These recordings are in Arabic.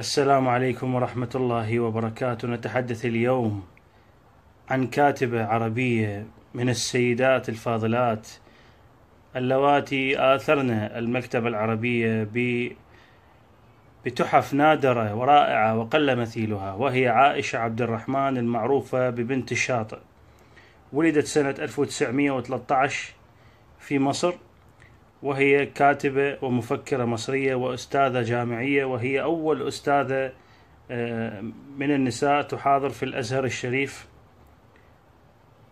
السلام عليكم ورحمة الله وبركاته نتحدث اليوم عن كاتبة عربية من السيدات الفاضلات اللواتي آثرن المكتبة العربية بتحف نادرة ورائعة وقل مثيلها وهي عائشة عبد الرحمن المعروفة ببنت الشاطئ ولدت سنة 1913 في مصر وهي كاتبة ومفكرة مصرية وأستاذة جامعية وهي أول أستاذة آه، من النساء تحاضر في الأزهر الشريف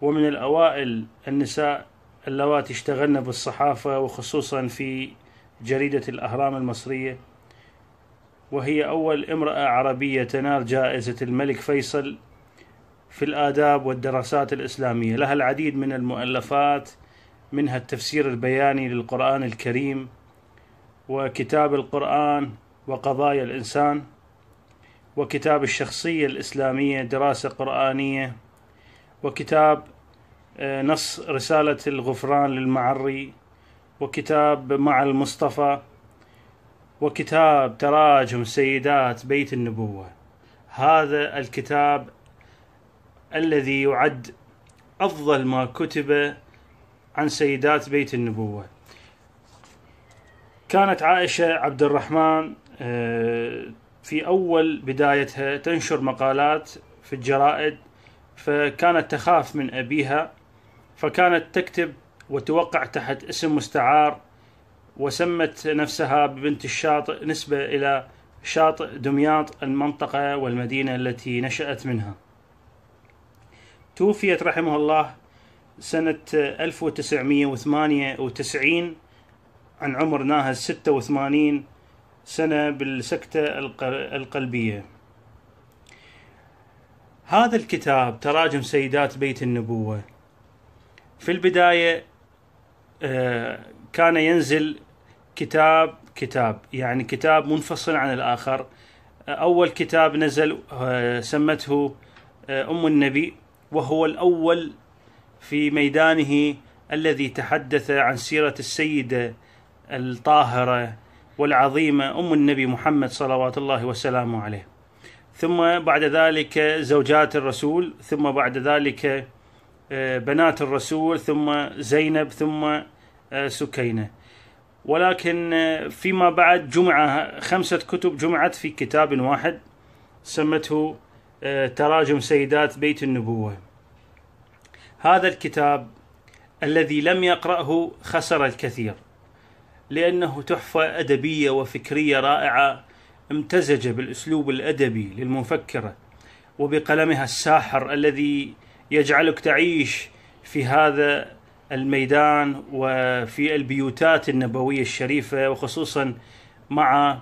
ومن الأوائل النساء اللواتي اشتغلن بالصحافة وخصوصا في جريدة الأهرام المصرية وهي أول امرأة عربية تنال جائزة الملك فيصل في الآداب والدراسات الإسلامية لها العديد من المؤلفات منها التفسير البياني للقرآن الكريم وكتاب القرآن وقضايا الإنسان وكتاب الشخصية الإسلامية دراسة قرآنية وكتاب آه، نص رسالة الغفران للمعري وكتاب مع المصطفى وكتاب تراجم سيدات بيت النبوة هذا الكتاب الذي يعد أفضل ما كتب عن سيدات بيت النبوة كانت عائشة عبد الرحمن آه، في أول بدايتها تنشر مقالات في الجرائد فكانت تخاف من أبيها فكانت تكتب وتوقع تحت اسم مستعار وسمت نفسها ببنت الشاطئ نسبة إلى شاطئ دمياط المنطقة والمدينة التي نشأت منها توفيت رحمه الله سنة 1998 عن عمر ناهز 86 سنة بالسكتة القلبية هذا الكتاب تراجم سيدات بيت النبوة في البداية آه، كان ينزل كتاب كتاب يعني كتاب منفصل عن الآخر أول كتاب نزل آه، سمته آه، أم النبي وهو الأول في ميدانه الذي تحدث عن سيرة السيدة الطاهرة والعظيمة أم النبي محمد صلوات الله وسلامه عليه ثم بعد ذلك زوجات الرسول ثم بعد ذلك آه، بنات الرسول ثم زينب ثم آه، سكينة ولكن آه، فيما بعد جمعة خمسة كتب جمعت في كتاب واحد سمته تراجم سيدات بيت النبوه هذا الكتاب الذي لم يقرأه خسر الكثير لأنه تحفة أدبية وفكرية رائعة امتزج بالأسلوب الأدبي للمفكرة وبقلمها الساحر الذي يجعلك تعيش في هذا الميدان وفي البيوتات النبوية الشريفة وخصوصا مع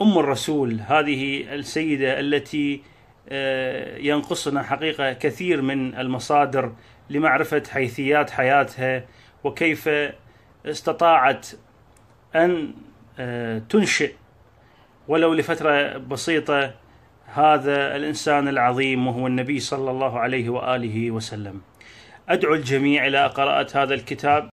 أم الرسول هذه السيدة التي آه، ينقصنا حقيقة كثير من المصادر لمعرفة حيثيات حياتها وكيف استطاعت أن آه، تنشئ ولو لفترة بسيطة هذا الإنسان العظيم وهو النبي صلى الله عليه وآله وسلم أدعو الجميع إلى قراءة هذا الكتاب